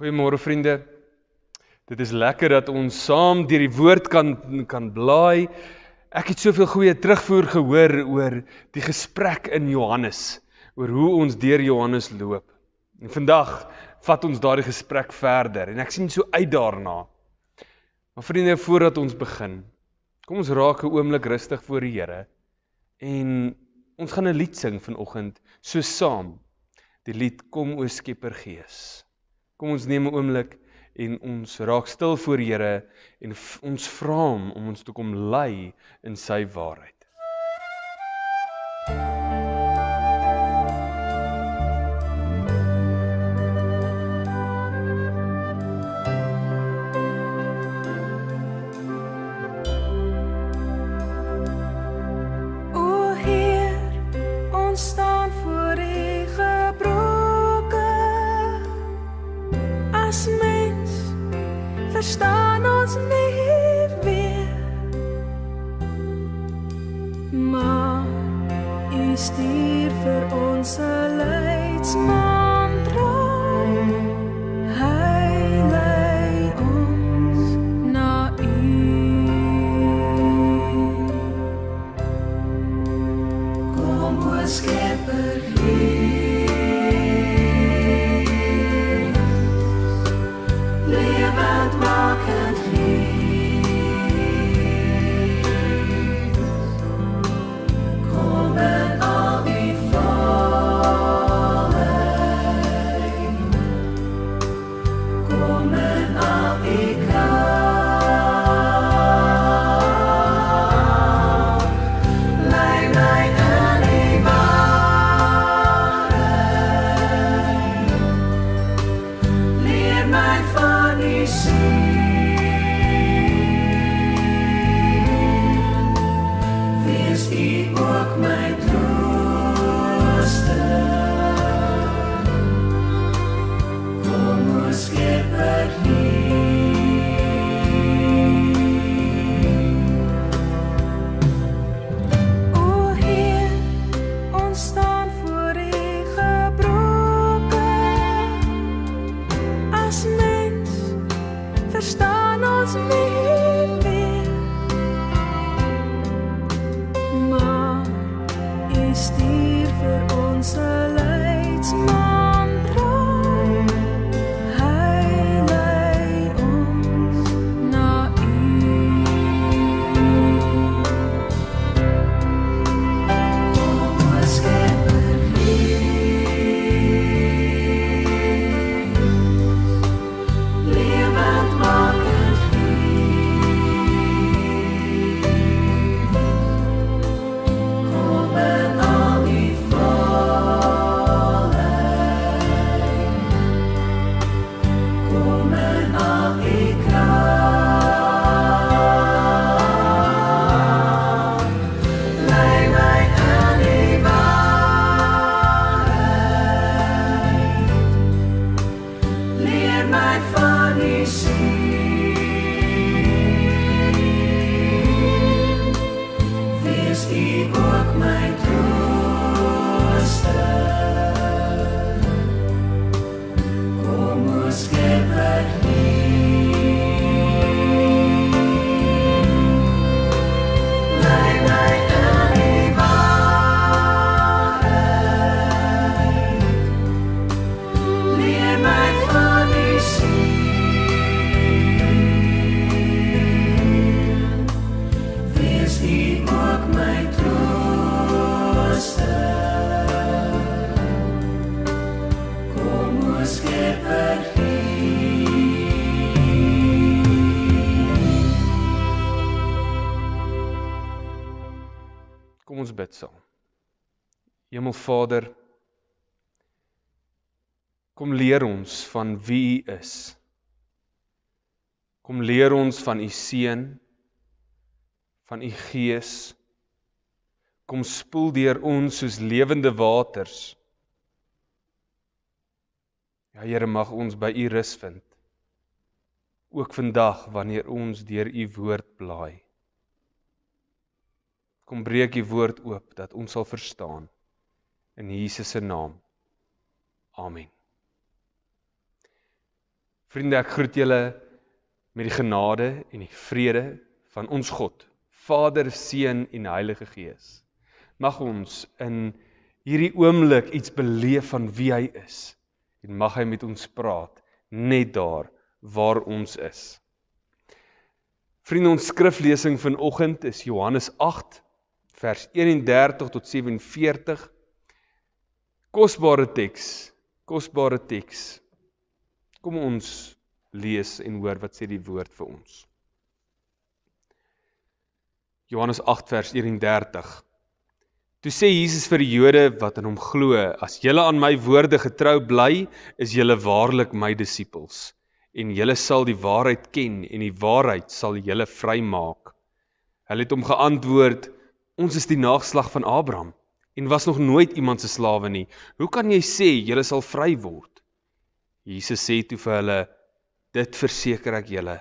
Goeiemôre vriende. Dit is lekker dat ons saam deur die woord kan kan blaai. Ek het soveel goeie terugvoer gehoor oor die gesprek in Johannes, oor hoe ons deur Johannes loop. En vandag vat ons daardie gesprek verder en ek sien so uit daarna. Maar vriende, voordat ons begin, kom ons raak 'n oomblik rustig voor die Here en ons gaan 'n lied sing vanoggend so saam. Die lied kom o Skepper Gees. Kom ons neem 'n oomblik en ons raak stil voor Here en ons vra hom om ons toe kom lei in sy waarheid. Kom ons bid saam. Hemelvader, kom leer ons van wie U is. Kom leer ons van U seun, van U gees. Kom spoel deur ons soos lewende waters. Ja Here, mag ons by U rus vind. Ook vandag wanneer ons deur U woord blaai. Kom breek U woord oop dat ons sal verstaan in Jesus se naam. Amen. Vriende, ek groet julle met die genade en die vrede van ons God, Vader, Seun en Heilige Gees. Mag ons in hierdie oomblik iets beleef van wie hy is en mag hy met ons praat net daar waar ons is. Vriende, ons skriflesing vanoggend is Johannes 8 vers 31 tot 47. Kosbare teks, kosbare teks. Kom ons lees en hoor wat sê die woord vir ons. Johannes 8 vers 31. Toe sê Jesus vir die Jode wat aan hom glo: "As julle aan my woorde getrou bly, is julle waarlik my disippels, en julle sal die waarheid ken, en die waarheid sal julle vrymaak." Hulle het hom geantwoord: "Ons is die nageslag van Abraham en was nog nooit iemand se slawe nie. Hoe kan jy sê julle sal vry word?" Jesus sê toe vir hulle: "Dit verseker ek julle,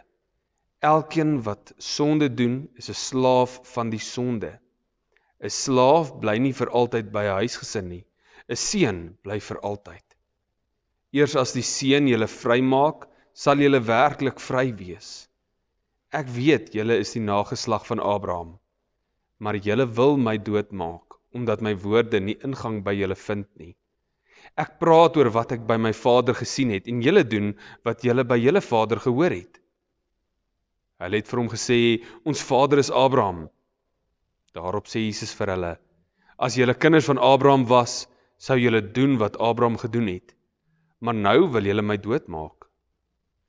elkeen wat sonde doen, is 'n slaaf van die sonde." 'n slaaf bly nie vir altyd by 'n huisgesin nie. 'n seun bly vir altyd. Eers as die seun julle vrymaak, sal julle werklik vry wees. Ek weet julle is die nageslag van Abraham, maar julle wil my doodmaak omdat my woorde nie ingang by julle vind nie. Ek praat oor wat ek by my vader gesien het en julle doen wat julle by julle vader gehoor het. Hulle het vir hom gesê: "Ons vader is Abraham." Daarop sê Jesus vir hulle: As julle kinders van Abraham was, sou julle doen wat Abraham gedoen het. Maar nou wil julle my doodmaak.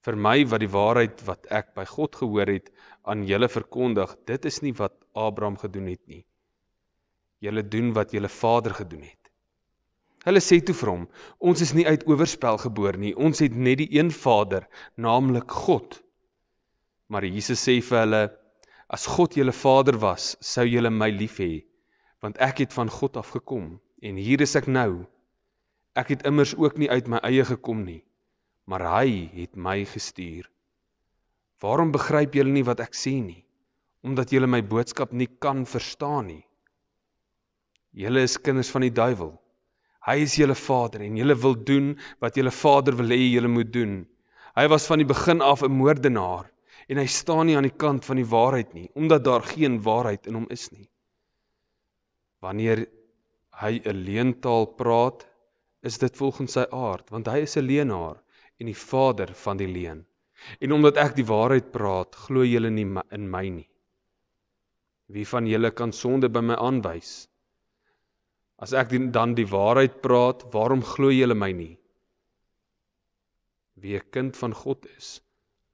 Vir my wat die waarheid wat ek by God gehoor het aan julle verkondig, dit is nie wat Abraham gedoen het nie. Julle doen wat julle vader gedoen het. Hulle sê toe vir hom: Ons is nie uit oorspel gebore nie. Ons het net die een Vader, naamlik God. Maar Jesus sê vir hulle: As God julle Vader was, sou julle my lief hê, want ek het van God af gekom en hier is ek nou. Ek het immers ook nie uit my eie gekom nie, maar hy het my gestuur. Waarom begryp julle nie wat ek sê nie? Omdat julle my boodskap nie kan verstaan nie. Julle is kinders van die duiwel. Hy is julle vader en julle wil doen wat julle vader wil hê julle moet doen. Hy was van die begin af 'n moordenaar en hy staan nie aan die kant van die waarheid nie omdat daar geen waarheid in hom is nie. Wanneer hy 'n leuntaal praat, is dit volgens sy aard, want hy is 'n leenaar en die vader van die leuen. En omdat ek die waarheid praat, glo julle nie in my nie. Wie van julle kan sonde by my aanwys? As ek dan die waarheid praat, waarom glo julle my nie? Wie 'n kind van God is,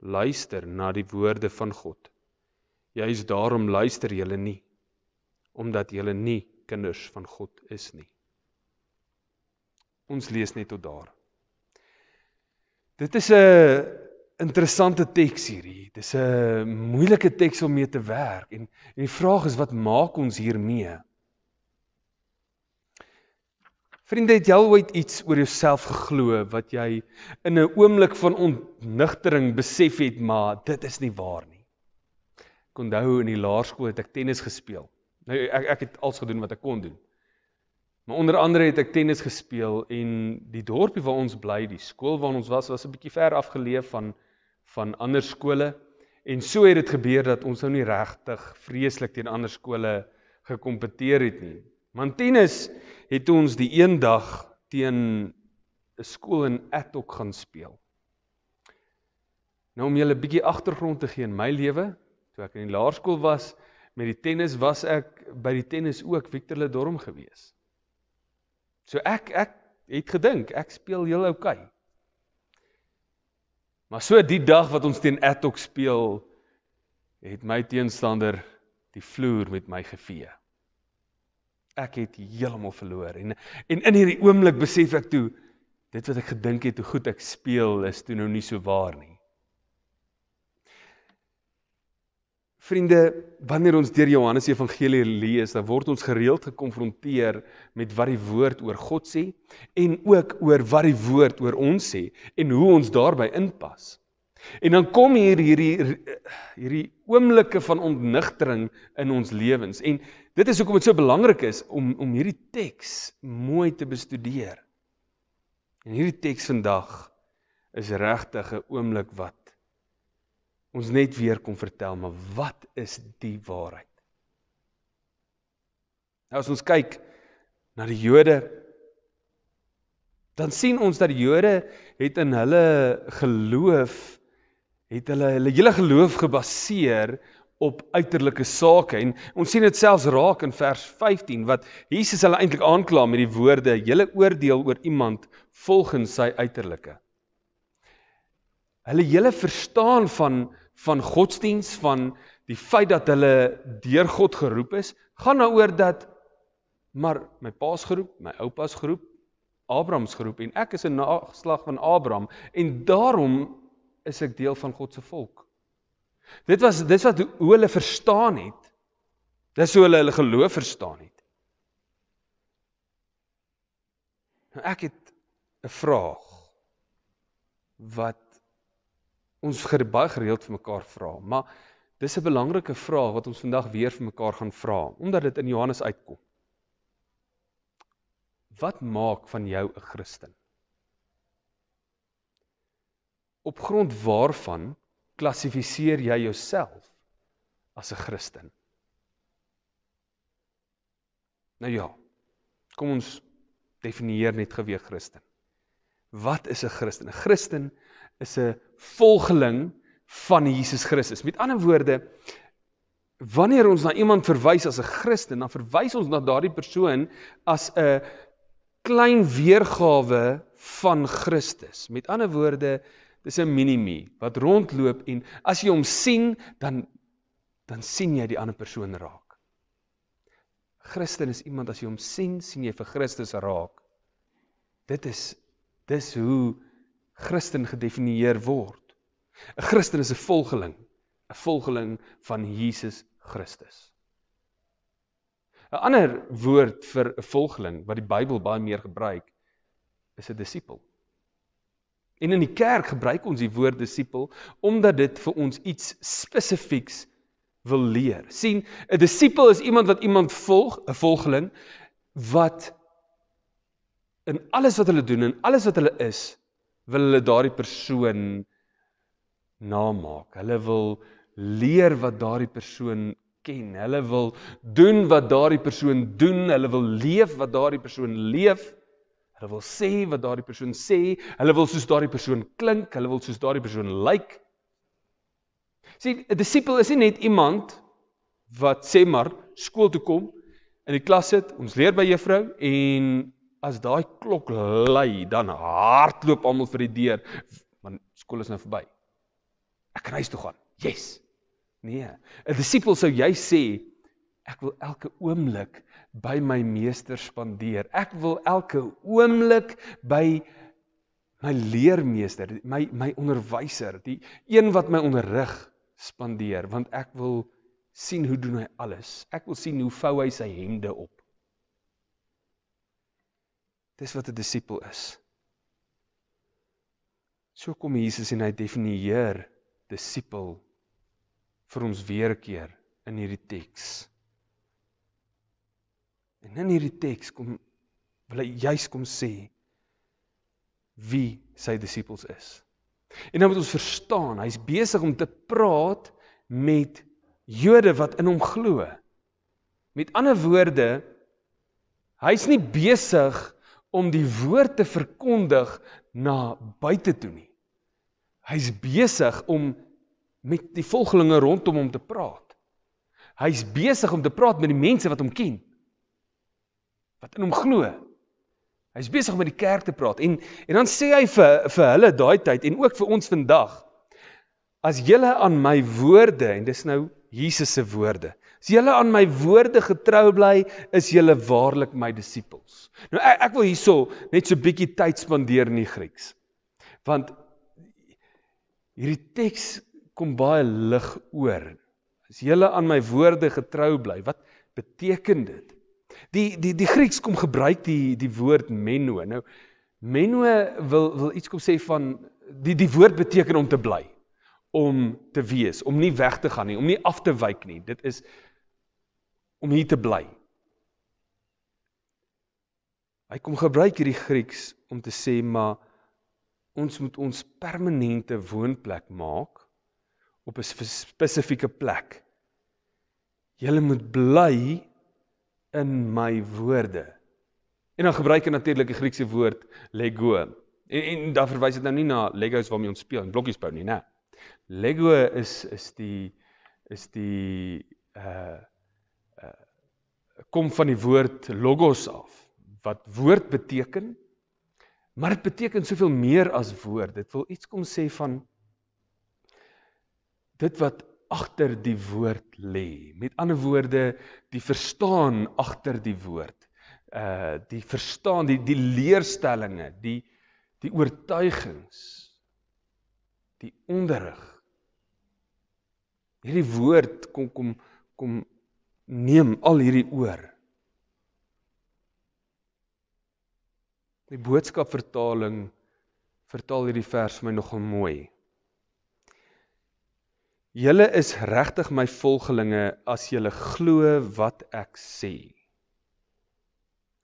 luister na die woorde van God. Juist daarom luister julle nie omdat julle nie kinders van God is nie. Ons lees net tot daar. Dit is 'n interessante teks hierdie. Dis 'n moeilike teks om mee te werk en en die vraag is wat maak ons hiermee? Vriende, het jy al ooit iets oor jouself geglo wat jy in 'n oomblik van ontnigtering besef het, maar dit is nie waar nie? Ek onthou in die laerskool het ek tennis gespeel. Nou ek ek het alles gedoen wat ek kon doen. Maar onder andere het ek tennis gespeel en die dorpie waar ons bly, die skool waar ons was, was 'n bietjie ver afgeleë van van ander skole en so het dit gebeur dat ons nou nie regtig vreeslik teen ander skole gekompeteer het nie. Want tennis het toe ons die een dag teen 'n skool in Adok gaan speel. Nou om julle 'n bietjie agtergrond te gee in my lewe, toe ek in die laerskool was, met die tennis was ek by die tennis ook Victor Ledorm gewees. So ek ek het gedink ek speel heel oukei. Okay. Maar so die dag wat ons teen Adok speel, het my teenstander die vloer met my gevee ek het heeltemal verloor en en in hierdie oomblik besef ek toe dit wat ek gedink het hoe goed ek speel is toe nou nie so waar nie. Vriende, wanneer ons deur Johannes Evangelie lees, dan word ons gereeld gekonfronteer met wat die woord oor God sê en ook oor wat die woord oor ons sê en hoe ons daarbey inpas. En dan kom hier hierdie hierdie oomblikke van ontnigtering in ons lewens. En dit is hoekom dit so belangrik is om om hierdie teks mooi te bestudeer. En hierdie teks vandag is regtig 'n oomblik wat ons net weer kom vertel, maar wat is die waarheid? Nou as ons kyk na die Jode dan sien ons dat die Jode het in hulle geloof het hulle hulle hele geloof gebaseer op uiterlike sake en ons sien dit selfs raak in vers 15 wat Jesus hulle eintlik aankla met die woorde julle oordeel oor iemand volgens sy uiterlike. Hulle hele verstaan van van godsdiens van die feit dat hulle deur God geroep is gaan daaroor nou dat maar my paas geroep, my oupas geroep, Abraham se geroep en ek is 'n nageslag van Abraham en daarom is ek deel van God se volk. Dit was dis wat hoe hulle verstaan het. Dis hoe hulle hulle geloof verstaan het. Nou ek het 'n vraag wat ons baie gereeld vir mekaar vra, maar dis 'n belangrike vraag wat ons vandag weer vir mekaar gaan vra omdat dit in Johannes uitkom. Wat maak van jou 'n Christen? op grond waarvan klassifiseer jy jouself as 'n Christen? Nou ja. Kom ons definieer net geweë Christen. Wat is 'n Christen? 'n Christen is 'n volgeling van Jesus Christus. Met ander woorde, wanneer ons na iemand verwys as 'n Christen, dan verwys ons na daardie persoon as 'n klein weergawe van Christus. Met ander woorde, Dis 'n minimi wat rondloop en as jy hom sien, dan dan sien jy die ander persoon raak. Christen is iemand as jy hom sien, sien jy vir Christus raak. Dit is dis hoe Christen gedefinieer word. 'n Christen is 'n volgeling, 'n volgeling van Jesus Christus. 'n Ander woord vir 'n volgeling wat die Bybel baie meer gebruik, is 'n disipel. En in die kerk gebruik ons die woord disipel omdat dit vir ons iets spesifieks wil leer. sien, 'n disipel is iemand wat iemand volg, 'n volgeling wat in alles wat hulle doen en alles wat hulle is, wil hulle daardie persoon namaak. Hulle wil leer wat daardie persoon ken. Hulle wil doen wat daardie persoon doen. Hulle wil leef wat daardie persoon leef. Hulle wil sê wat daardie persoon sê, hulle wil soos daardie persoon klink, hulle wil soos daardie persoon lyk. Like. Sien, 'n disipel is nie net iemand wat sê maar skool toe kom, in die klas sit, ons leer by juffrou en as daai klok lui, dan hardloop almal vir die deur, want skool is nou verby. Ek kan huis toe gaan. Yes. Nee, 'n disipel sou jy sê Ek wil elke oomblik by my meester spandeer. Ek wil elke oomblik by my leermeester, my my onderwyser, die een wat my onderrig spandeer, want ek wil sien hoe doen hy alles. Ek wil sien hoe vou hy sy hemde op. Dis wat 'n disipel is. So kom Jesus en hy definieer disipel vir ons weer 'n keer in hierdie teks. En in hierdie teks kom wil hy juis kom sê wie sy disippels is. En nou moet ons verstaan, hy's besig om te praat met Jode wat in hom glo. Met ander woorde, hy's nie besig om die woord te verkondig na buite toe nie. Hy's besig om met die volgelinge rondom hom te praat. Hy's besig om te praat met die mense wat hom ken wat in hom glo. Hy's besig om met die kerk te praat en en dan sê hy vir vir hulle daai tyd en ook vir ons vandag as julle aan my woorde en dis nou Jesus se woorde. As julle aan my woorde getrou bly, is julle waarlik my disippels. Nou ek ek wil hierso net so 'n bietjie tyd spandeer in die Grieks. Want hierdie teks kom baie lig oor. As julle aan my woorde getrou bly, wat beteken dit? Die die die Grieks kom gebruik die die woord menno. Nou menno wil wil iets kom sê van die die woord beteken om te bly, om te wees, om nie weg te gaan nie, om nie af te wyk nie. Dit is om hier te bly. Hy kom gebruik hierdie Grieks om te sê maar ons moet ons permanente woonplek maak op 'n spesifieke plek. Jy moet bly in my woorde. En dan gebruik hy natuurlik die Griekse woord lego. En en dan verwys dit nou nie na Legos waarmee ons speel en blokkies bou nie, né? Lego is is die is die uh, uh kom van die woord logos af wat woord beteken maar dit beteken soveel meer as woord dit wil iets kom sê van dit wat agter die woord lê. Met ander woorde, die verstaan agter die woord. Uh die verstaan die die leerstellings, die die oortuigings, die onderrig. Hierdie woord kom kom kom neem al hierdie oor. Die boodskapvertaling vertaal hierdie vers vir my nogal mooi. Julle is regtig my volgelinge as julle glo wat ek sê.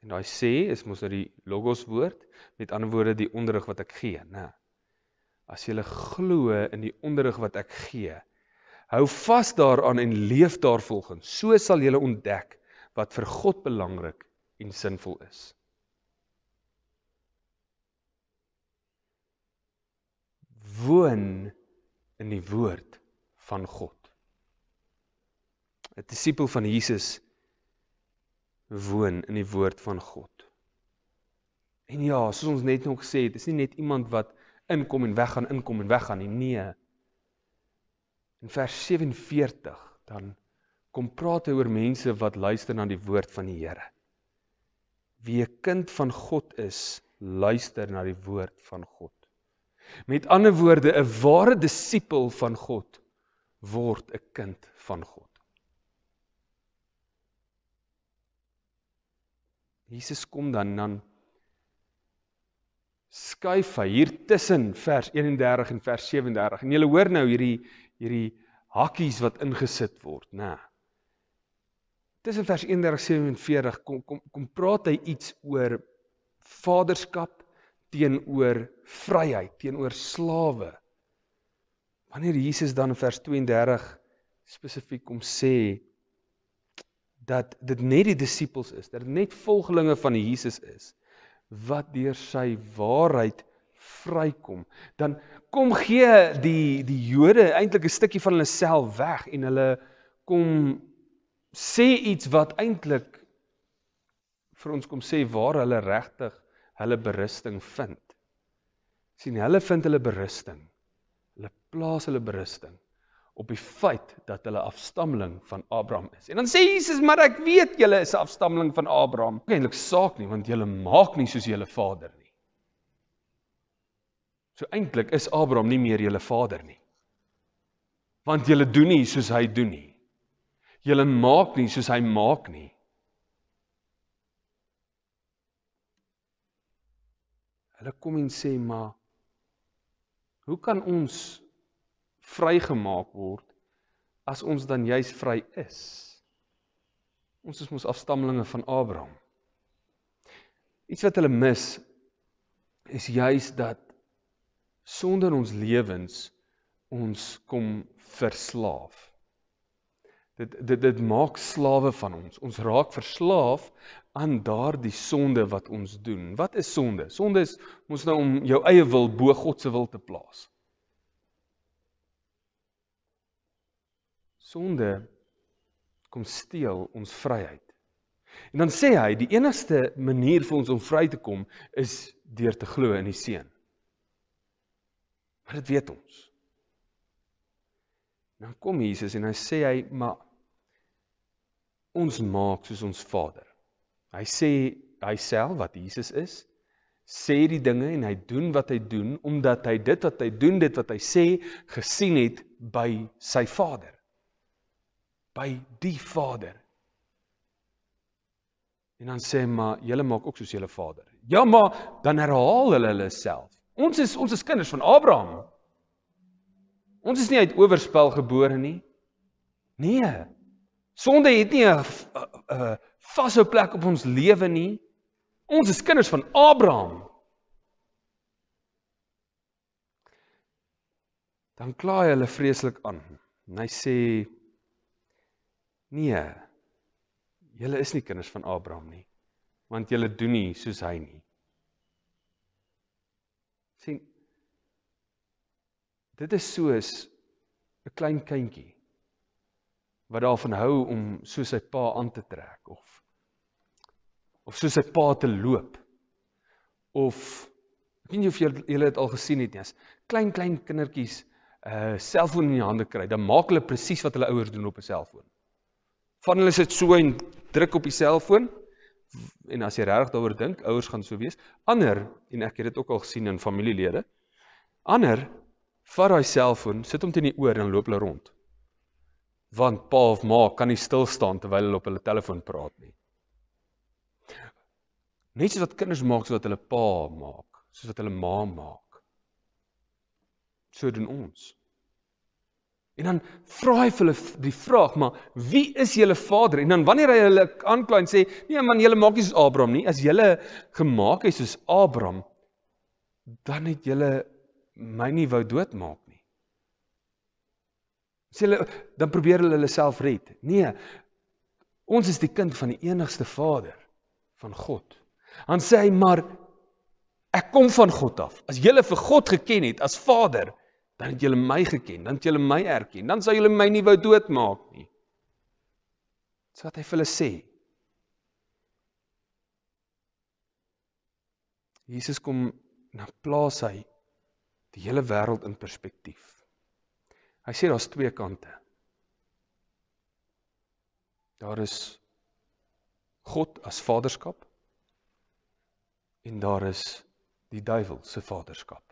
En daai sê is mos nou die logos woord, met ander woorde die onderrig wat ek gee, né? As julle glo in die onderrig wat ek gee, hou vas daaraan en leef daarvolgens. So sal julle ontdek wat vir God belangrik en sinvol is. Woon in die woord van God. 'n Disipel van Jesus woon in die woord van God. En ja, soos ons net nou gesê het, is nie net iemand wat inkom en weggaan, inkom en weggaan nie. Nee. In vers 47 dan kom praat hy oor mense wat luister na die woord van die Here. Wie 'n kind van God is, luister na die woord van God. Met ander woorde, 'n ware disipel van God word 'n kind van God. Jesus kom dan dan skuif hy hier tussen vers 31 en vers 37. En jy hoor nou hierdie hierdie hakkies wat ingesit word, nê. Tussen vers 31:47 kom kom kom praat hy iets oor vaderskap teenoor vryheid, teenoor slawe wanneer Jesus dan in vers 32 spesifiek kom sê dat dit net die disippels is, dat dit net volgelinge van Jesus is wat deur sy waarheid vrykom, dan kom gee die die Jode eintlik 'n stukkie van hulle self weg en hulle kom sê iets wat eintlik vir ons kom sê waar hulle regtig hulle berusting vind. sien hulle vind hulle berusting Hulle plaas hulle berusting op die feit dat hulle afstammeling van Abraham is. En dan sê Jesus, maar ek weet julle is afstammeling van Abraham. Dit eintlik saak nie want julle maak nie soos julle vader nie. So eintlik is Abraham nie meer julle vader nie. Want julle doen nie soos hy doen nie. Julle maak nie soos hy maak nie. Hulle kom en sê maar Hoe kan ons vrygemaak word as ons dan juis vry is? Ons is mos afstammelinge van Abraham. Iets wat hulle mis is juis dat sonde in ons lewens ons kom verslaaf. Dit dit dit maak slawe van ons. Ons raak verslaaf aan daardie sonde wat ons doen. Wat is sonde? Sonde is mos nou om jou eie wil bo God se wil te plaas. Sonde kom steel ons vryheid. En dan sê hy, die enigste manier vir ons om vry te kom is deur te glo in die seun. Maar dit weet ons. Dan kom Jesus en hy sê hy, maar ons maak soos ons Vader. Hy sê hy self wat Jesus is, sê die dinge en hy doen wat hy doen omdat hy dit wat hy doen, dit wat hy sê, gesien het by sy Vader. By die Vader. En dan sê hy maar, julle maak ook soos julle Vader. Ja, maar dan herhaal hulle hulle self. Ons is ons is kinders van Abraham. Ons is nie uit owerspel gebore nie. Nee. Sonde het nie 'n 'n 'n vashou plek op ons lewe nie. Ons is kinders van Abraham. Dan klaai hulle vreeslik aan. En hy sê: "Nee. Julle is nie kinders van Abraham nie, want julle doen nie soos hy nie." sien Dit is soos 'n klein kindjie wat daarvan hou om so sy pa aan te trek of of so sy pa te loop. Of ek weet nie of julle dit al gesien het nie. As klein klein kindertjies 'n uh, eh, selfoon in die hande kry, dan maak hulle presies wat hulle ouers doen op 'n selfoon. Van hulle sit so en druk op die selfoon en as jy regtig daaroor dink, ouers gaan so wees. Ander en ek het dit ook al gesien in familielede. Ander vat daai selfoon, sit hom teen die oor en loop hulle rond want pa of ma kan nie stil staan terwyl hulle op hulle telefoon praat nie. Net soos wat kinders maak soos wat hulle pa maak, soos wat hulle ma maak. So doen ons. En dan vra hy vir hulle die vraag, maar wie is julle vader? En dan wanneer hy hulle aankla en sê, nee man, julle maak nie soos Abraham nie, as julle gemaak is soos Abraham, dan het julle my nie wou doodmaak sê hulle dan probeer hulle hulle self red. Nee. Ons is die kind van die enigste Vader van God. Dan sê hy maar ek kom van God af. As jy hulle vir God geken het as Vader, dan het jy my geken, dan het jy my erken, dan sou jy my nie wou doodmaak nie. Dis wat hy vir hulle sê. Jesus kom na nou plaas hy die hele wêreld in perspektief. Hy sê daar's twee kante. Daar is God as vaderskap en daar is die duiwel se vaderskap.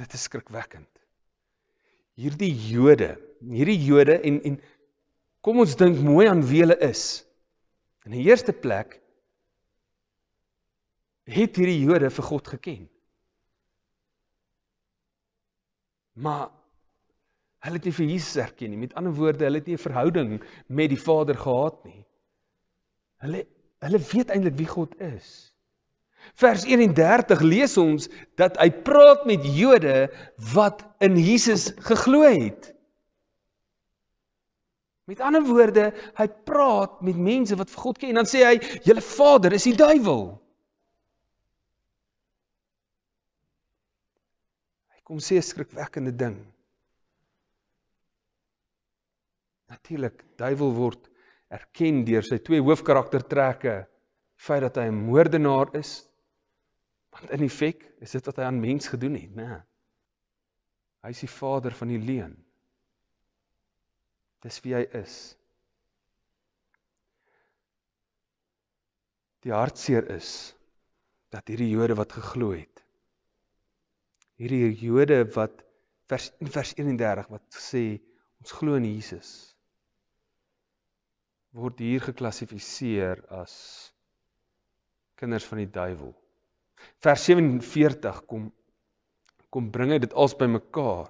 Dit is skrikwekkend. Hierdie Jode, hierdie Jode en en kom ons dink mooi aan wie hulle is. In die eerste plek het hierdie Jode vir God geken. maar hulle het nie vir Jesus erken nie. Met ander woorde, hulle het nie 'n verhouding met die Vader gehad nie. Hulle hulle weet eintlik wie God is. Vers 31 lees ons dat hy praat met Jode wat in Jesus geglo het. Met ander woorde, hy praat met mense wat vir God ken en dan sê hy: "Julle vader is die duiwel." kom sê 'n skrikwekkende ding. Natuurlik, duiwel word erken deur sy twee hoofkaraktertrekke, feit dat hy 'n moordenaar is, want in effek is dit wat hy aan mens gedoen het, né? Hy is die vader van die leuen. Dis wie hy is. Die hartseer is dat hierdie Jode wat geglo het hierdie Jode wat vers vers 31 wat sê ons glo in Jesus word hier geklassifiseer as kinders van die duiwel. Vers 47 kom kom bring dit als bymekaar.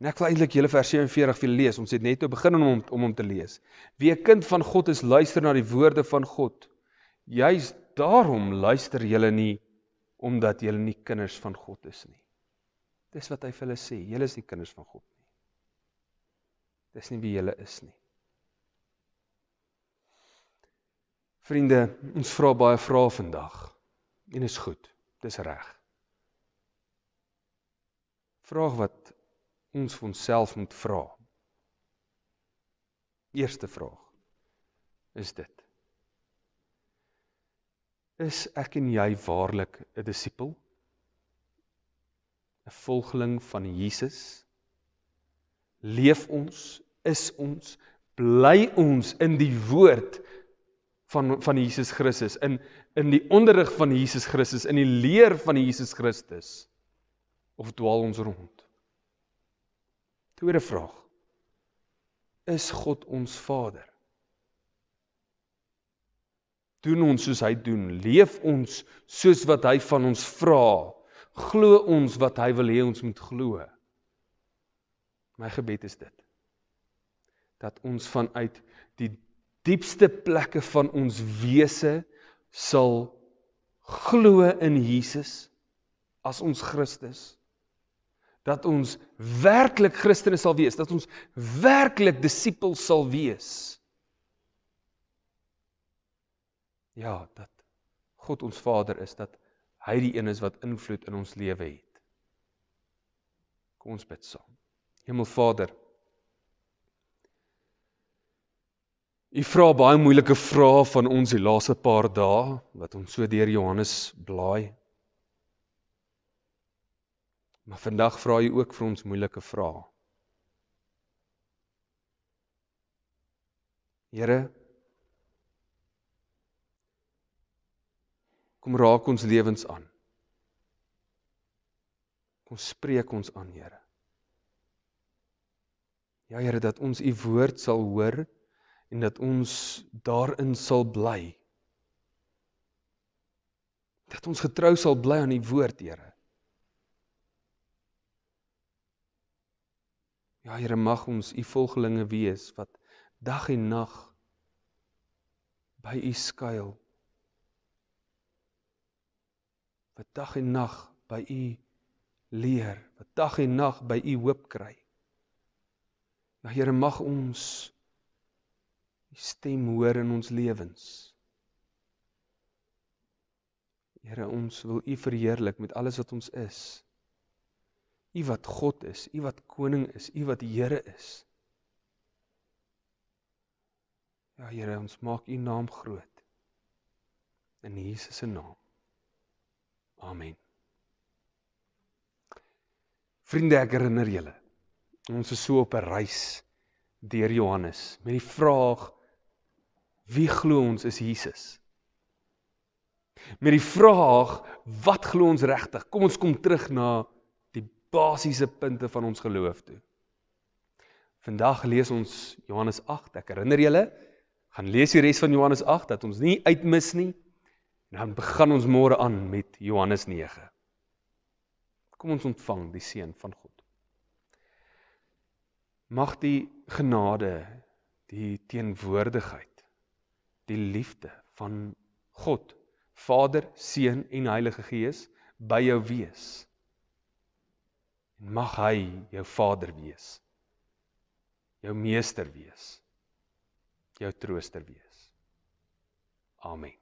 En ek wil eintlik hele vers 47 vir lees. Ons het net toe nou begin om om om te lees. Wie 'n kind van God is, luister na die woorde van God. Juist daarom luister julle nie omdat julle nie kinders van God is nie. Dis wat hy vir hulle sê, julle is nie kinders van God nie. Dis nie wie julle is nie. Vriende, ons vra baie vrae vandag. En is goed. Dis reg. Vraag wat ons vir onsself moet vra. Eerste vraag is dit: Is ek en jy waarlik 'n disipel? 'n Volgeling van Jesus? Leef ons, is ons, bly ons in die woord van van Jesus Christus, in in die onderrig van Jesus Christus, in die leer van Jesus Christus of dwaal ons rond? Tweede vraag. Is God ons Vader? doen ons soos hy doen, leef ons soos wat hy van ons vra, glo ons wat hy wil hê ons moet glo. My gebed is dit dat ons vanuit die diepste plekke van ons wese sal glo in Jesus as ons Christus dat ons werklik Christene sal wees dat ons werklik disippels sal wees ja, dat God ons Vader is, dat hy die een is wat invloed in ons lewe het. Kom ons bid saam. Hemelvader, U vra baie moeilike vrae van ons die laaste paar dae wat ons so deur Johannes blaai. Maar vandag vra U ook vir ons moeilike vrae. Here, kom raak ons lewens aan. Kom spreek ons aan, Here. Ja Here, dat ons u woord sal hoor en dat ons daarin sal bly. Dat ons getrou sal bly aan u woord, Here. Ja Here, mag ons u volgelinge wees wat dag en nag by u skuil. wat dag en nag by u leer, wat dag en nag by u hoop kry. Ja Here, mag ons u stem hoor in ons lewens. Here, ons wil u verheerlik met alles wat ons is. U wat God is, u wat koning is, u wat Here is. Ja Here, ons maak u naam groot. In Jesus se naam. Amen. Vriende, ek herinner julle. Ons is so op 'n reis deur Johannes met die vraag wie glo ons is Jesus? Met die vraag wat glo ons regtig? Kom ons kom terug na die basiese punte van ons geloof toe. Vandag lees ons Johannes 8. Ek herinner julle, gaan lees die res van Johannes 8 dat ons nie uitmis nie dan begin ons môre aan met Johannes 9. Kom ons ontvang die seën van God. Mag die genade, die teenwoordigheid, die liefde van God, Vader, Seun en Heilige Gees by jou wees. En mag hy jou Vader wees. Jou meester wees. Jou trooster wees. Amen.